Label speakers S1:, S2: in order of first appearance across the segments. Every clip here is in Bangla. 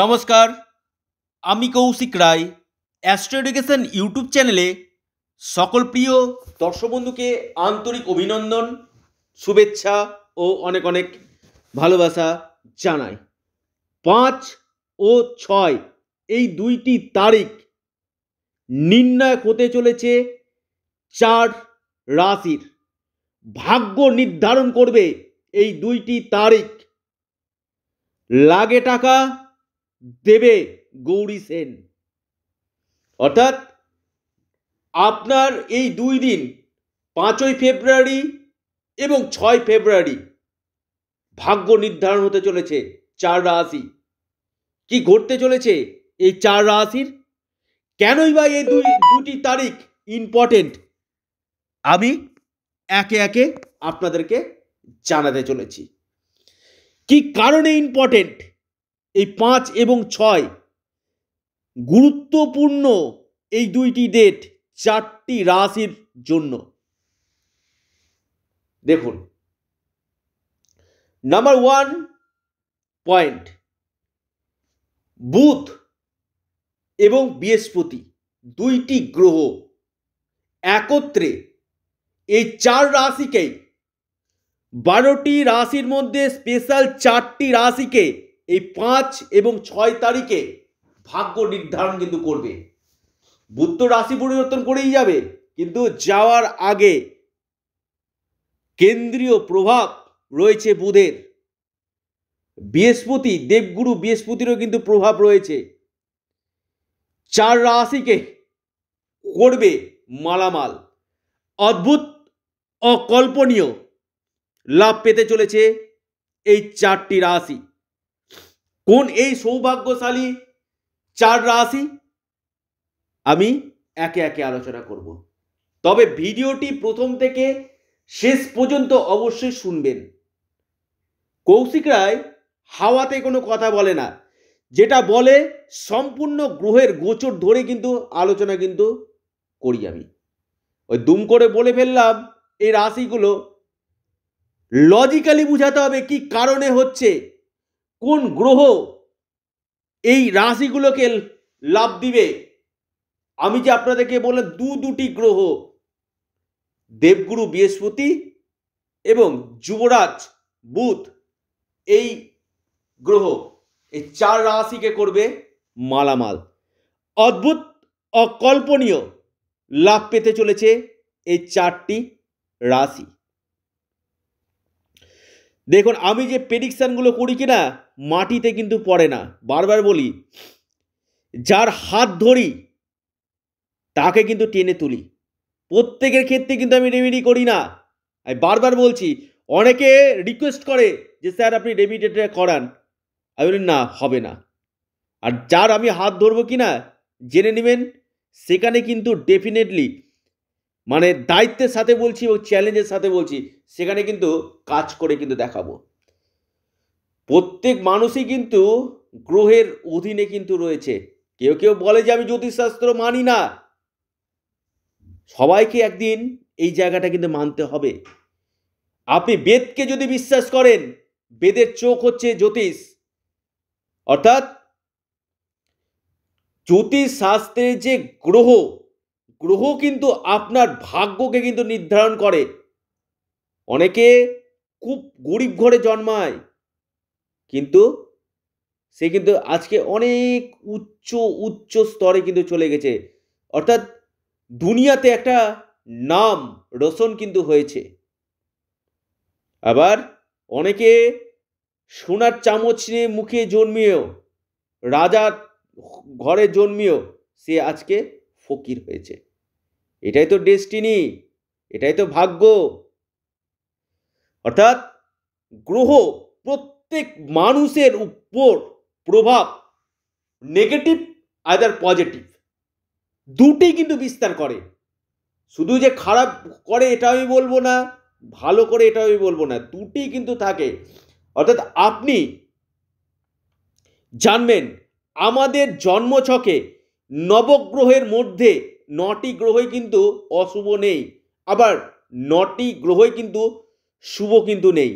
S1: নমস্কার আমি Koushik Roy astro education YouTube চ্যানেলে সকল প্রিয় দর্শক বন্ধুকে আন্তরিক অভিনন্দন শুভেচ্ছা ও অনেক অনেক ভালোবাসা জানাই পাঁচ ও ছয় এই দুইটি তারিখ নির্ণায়ক হতে চলেছে চার রাশির ভাগ্য নির্ধারণ করবে এই দুইটি তারিখ লাগে টাকা দেবে গৌরী সেন অর্থাৎ আপনার এই দুই দিন পাঁচই ফেব্রুয়ারি এবং ছয় ফেব্রুয়ারি ভাগ্য নির্ধারণ হতে চলেছে চার রাশি কি ঘটতে চলেছে এই চার রাশির কেনই বা এই দুই দুটি তারিখ ইম্পর্টেন্ট আমি একে একে আপনাদেরকে জানাতে চলেছি কি কারণে ইম্পর্টেন্ট এই পাঁচ এবং ছয় গুরুত্বপূর্ণ এই দুইটি ডেট চারটি রাশির জন্য দেখুন নাম্বার ওয়ান পয়েন্ট বুধ এবং বৃহস্পতি দুইটি গ্রহ একত্রে এই চার রাশিকেই বারোটি রাশির মধ্যে স্পেশাল চারটি রাশিকে এই পাঁচ এবং ছয় তারিখে ভাগ্য নির্ধারণ কিন্তু করবে বুদ্ধ রাশি পরিবর্তন করেই যাবে কিন্তু যাওয়ার আগে কেন্দ্রীয় প্রভাব রয়েছে বুধের বৃহস্পতি দেবগুরু বৃহস্পতিরও কিন্তু প্রভাব রয়েছে চার রাশিকে করবে মালামাল অদ্ভুত অকল্পনীয় লাভ পেতে চলেছে এই চারটি রাশি কোন এই সৌভাগ্যশালী চার রাশি আমি একে একে আলোচনা করব তবে ভিডিওটি প্রথম থেকে শেষ পর্যন্ত অবশ্যই শুনবেন কৌশিক রায় হাওয়াতে কোনো কথা বলে না যেটা বলে সম্পূর্ণ গ্রহের গোচর ধরে কিন্তু আলোচনা কিন্তু করি আমি ওই দুম করে বলে ফেললাম এই রাশিগুলো লজিক্যালি বুঝাতে হবে কি কারণে হচ্ছে কোন গ্রহ এই রাশিগুলোকে লাভ দিবে আমি যে আপনাদেরকে বললাম দু দুটি গ্রহ দেবগুরু বৃহস্পতি এবং যুবরাজ বুধ এই গ্রহ এই চার রাশিকে করবে মালামাল অদ্ভুত অকল্পনীয় লাভ পেতে চলেছে এই চারটি রাশি দেখুন আমি যে প্রেডিকশানগুলো করি কিনা মাটিতে কিন্তু পড়ে না বারবার বলি যার হাত ধরি তাকে কিন্তু টেনে তুলি প্রত্যেকের ক্ষেত্রে কিন্তু আমি রেমিডি করি না আমি বারবার বলছি অনেকে রিকোয়েস্ট করে যে স্যার আপনি রেমিডিটা করান আমি বলি না হবে না আর যার আমি হাত ধরবো কি না জেনে নেবেন সেখানে কিন্তু ডেফিনেটলি মানে দায়িত্বের সাথে বলছি এবং চ্যালেঞ্জের সাথে বলছি সেখানে কিন্তু কাজ করে কিন্তু দেখাবো প্রত্যেক মানুষই কিন্তু গ্রহের অধীনে কিন্তু রয়েছে কেউ কেউ বলে যে আমি জ্যোতিষশাস্ত্র মানি না সবাইকে একদিন এই জায়গাটা কিন্তু মানতে হবে আপনি বেদকে যদি বিশ্বাস করেন বেদের চোখ হচ্ছে জ্যোতিষ অর্থাৎ জ্যোতিষশাস্ত্রের যে গ্রহ গ্রহ কিন্তু আপনার ভাগ্যকে কিন্তু নির্ধারণ করে অনেকে খুব গরিব ঘরে জন্মায় কিন্তু সে কিন্তু আজকে অনেক উচ্চ উচ্চ স্তরে কিন্তু চলে গেছে অর্থাৎ দুনিয়াতে একটা নাম রোশন কিন্তু হয়েছে আবার অনেকে সোনার চামচ নিয়ে মুখে জন্মিয়েও রাজার ঘরে জন্মিয়েও সে আজকে ফকির হয়েছে এটাই তো ডেস্টিনি এটাই তো ভাগ্য অর্থাৎ গ্রহ প্রত্যেক মানুষের উপর প্রভাব নেগেটিভ আদার পজিটিভ দুটি কিন্তু বিস্তার করে শুধু যে খারাপ করে এটা আমি বলবো না ভালো করে এটা আমি বলবো না দুটি কিন্তু থাকে অর্থাৎ আপনি জানবেন আমাদের জন্মছকে নবগ্রহের মধ্যে নটি গ্রহই কিন্তু অশুভ নেই আবার নটি গ্রহই কিন্তু শুভ কিন্তু নেই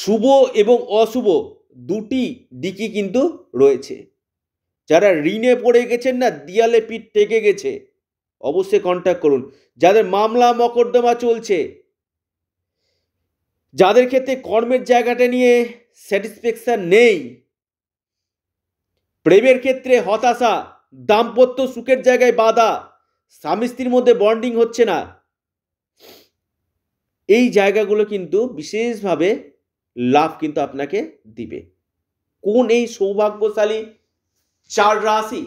S1: শুভ এবং অশুভ দুটি দিকই কিন্তু রয়েছে যারা ঋণে পড়ে গেছেন না দিয়ালে পিঠ টেকে গেছে অবশ্যই কন্ট্যাক্ট করুন যাদের মামলা মকদ্দমা চলছে যাদের ক্ষেত্রে কর্মের জায়গাটা নিয়ে স্যাটিসফ্যাকশান নেই প্রেমের ক্ষেত্রে হতাশা দাম্পত্য সুখের জায়গায় বাধা স্বামী স্ত্রীর মধ্যে বন্ডিং হচ্ছে না এই জায়গাগুলো কিন্তু বিশেষভাবে লাভ কিন্তু আপনাকে দিবে কোন এই সৌভাগ্যশালী চার রাশি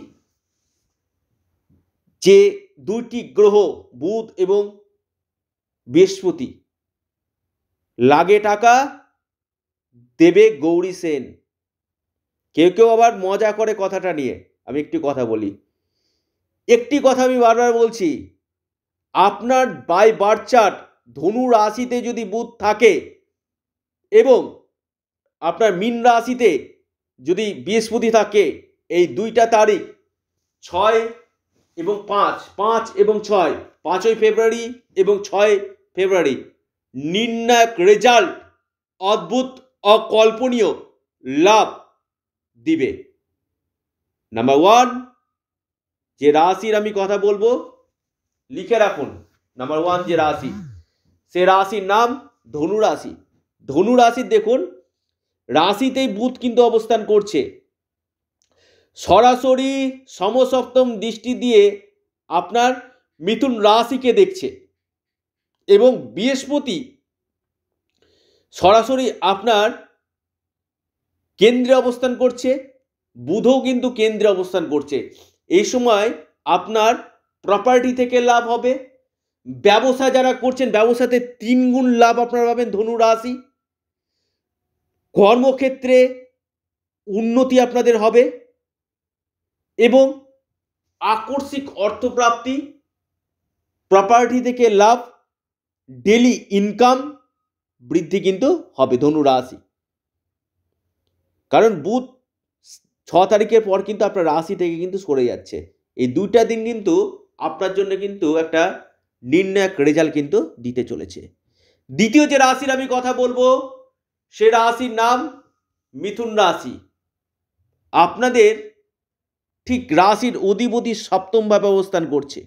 S1: যে দুইটি গ্রহ বুধ এবং বৃহস্পতি লাগে টাকা দেবে গৌরী সেন কেউ কেউ আবার মজা করে কথাটা নিয়ে আমি একটি কথা বলি একটি কথা আমি বারবার বলছি আপনার বাই বার্থ চার্ট ধনু রাশিতে যদি বুধ থাকে এবং আপনার মিন রাশিতে যদি বৃহস্পতি থাকে এই দুইটা তারিখ ছয় এবং পাঁচ পাঁচ এবং ছয় পাঁচই ফেব্রুয়ারি এবং ছয় ফেব্রুয়ারি নির্ণায়ক রেজাল্ট অদ্ভুত অকল্পনীয় লাভ দিবে নাম্বার ওয়ান যে রাশির আমি কথা বলবো লিখে রাখুন নাম্বার ওয়ান যে রাশি সে রাশির নাম ধনু রাশি ধনু রাশি দেখুন রাশিতেই বুধ কিন্তু অবস্থান করছে সরাসরি সমসপ্তম দৃষ্টি দিয়ে আপনার মিথুন রাশিকে দেখছে এবং বৃহস্পতি সরাসরি আপনার কেন্দ্রে অবস্থান করছে বুধও কিন্তু কেন্দ্রে অবস্থান করছে এই সময় আপনার প্রপার্টি থেকে লাভ হবে ব্যবসা যারা করছেন ব্যবসাতে তিন গুণ লাভ আপনারা পাবেন ধনু রাশি কর্মক্ষেত্রে উন্নতি আপনাদের হবে এবং আকস্মিক অর্থপ্রাপ্তি প্রপার্টি থেকে লাভ ডেলি ইনকাম বৃদ্ধি কিন্তু হবে ধনু রাশি কারণ বুধ ছ তারিখের পর কিন্তু আপনার রাশি থেকে কিন্তু সরে যাচ্ছে এই দুইটা দিন কিন্তু আপনার জন্য কিন্তু একটা নির্ণায়ক রেজাল্ট কিন্তু দিতে চলেছে দ্বিতীয় যে রাশির আমি কথা বলবো সে রাশির নাম মিথুন রাশি আপনাদের ঠিক রাশির অধিপতি সপ্তম বা অবস্থান করছে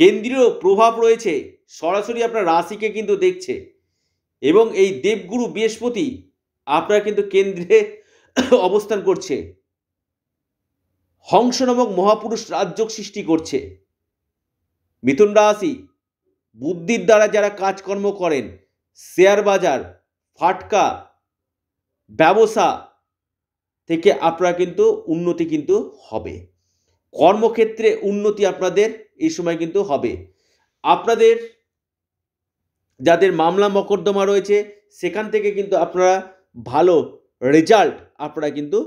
S1: কেন্দ্রীয় প্রভাব রয়েছে সরাসরি আপনার রাশিকে কিন্তু দেখছে এবং এই দেবগুরু বৃহস্পতি আপনার কিন্তু কেন্দ্রে অবস্থান করছে হংস নামক মহাপুরুষ রাজ্য সৃষ্টি করছে মিথুন রাশি বুদ্ধির দ্বারা যারা কাজকর্ম করেন শেয়ার বাজার ফাটকা ব্যবসা থেকে আপনারা কিন্তু উন্নতি কিন্তু হবে কর্মক্ষেত্রে উন্নতি আপনাদের এই সময় কিন্তু হবে আপনাদের যাদের মামলা মকদ্দমা রয়েছে সেখান থেকে কিন্তু আপনারা ভালো রেজাল্ট আপনারা কিন্তু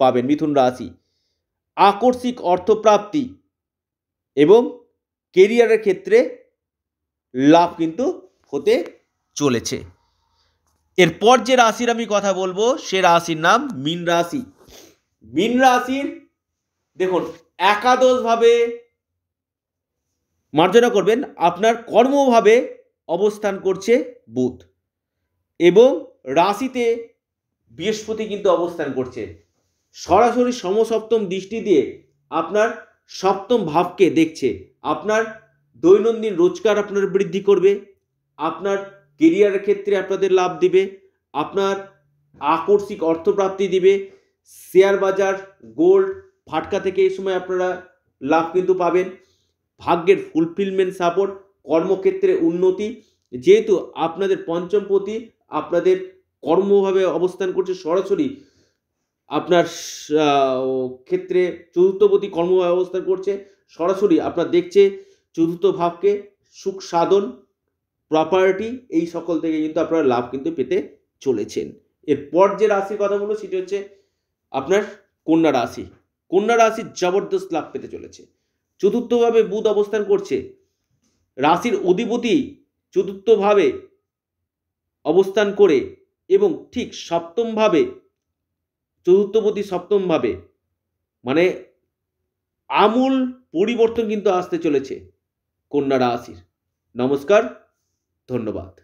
S1: পাবেন মিথুন রাশি আকস্মিক অর্থপ্রাপ্তি এবং কেরিয়ারের ক্ষেত্রে লাভ কিন্তু হতে চলেছে এরপর যে রাশির আমি কথা বলবো সে রাশির নাম মিন রাশি মিন রাশির দেখুন একাদশভাবে মার্জনা করবেন আপনার কর্মভাবে অবস্থান করছে বুধ এবং রাশিতে বৃহস্পতি কিন্তু অবস্থান করছে সরাসরি সমসপ্তম দৃষ্টি দিয়ে আপনার সপ্তম ভাবকে দেখছে আপনার দৈনন্দিন রোজগার আপনার বৃদ্ধি করবে আপনার কেরিয়ারের ক্ষেত্রে আপনাদের লাভ দিবে আপনার আকর্ষিক অর্থপ্রাপ্তি দিবে শেয়ার বাজার গোল্ড ফাটকা থেকে এই সময় আপনারা লাভ কিন্তু পাবেন ভাগ্যের ফুলফিলমেন্ট সাপোর্ট কর্মক্ষেত্রে উন্নতি যেহেতু আপনাদের পঞ্চম প্রতি আপনাদের কর্মভাবে অবস্থান করছে সরাসরি আপনার ক্ষেত্রে চতুর্থপতি কর্মভাবে অবস্থান করছে সরাসরি আপনার দেখছে চতুর্থ ভাবকে সুখ সাধন প্রপার্টি এই সকল থেকে কিন্তু আপনার লাভ কিন্তু পেতে চলেছেন এরপর যে রাশির কথা বলবো সেটি হচ্ছে আপনার কন্যা রাশি কন্যা রাশির জবরদস্ত লাভ পেতে চলেছে চতুর্থভাবে বুধ অবস্থান করছে রাশির অধিপতি চতুর্থভাবে অবস্থান করে এবং ঠিক সপ্তমভাবে চতুর্থপতি সপ্তমভাবে মানে আমূল পরিবর্তন কিন্তু আসতে চলেছে কন্যা রাশির নমস্কার ধন্যবাদ